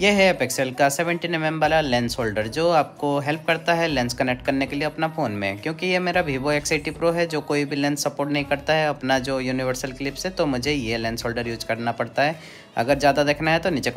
यह है पिक्सल का 17 एम वाला लेंस होल्डर जो आपको हेल्प करता है लेंस कनेक्ट करने के लिए अपना फ़ोन में क्योंकि ये मेरा वीवो एक्स एटी प्रो है जो कोई भी लेंस सपोर्ट नहीं करता है अपना जो यूनिवर्सल क्लिप्स है तो मुझे ये लेंस होल्डर यूज करना पड़ता है अगर ज़्यादा देखना है तो नीचे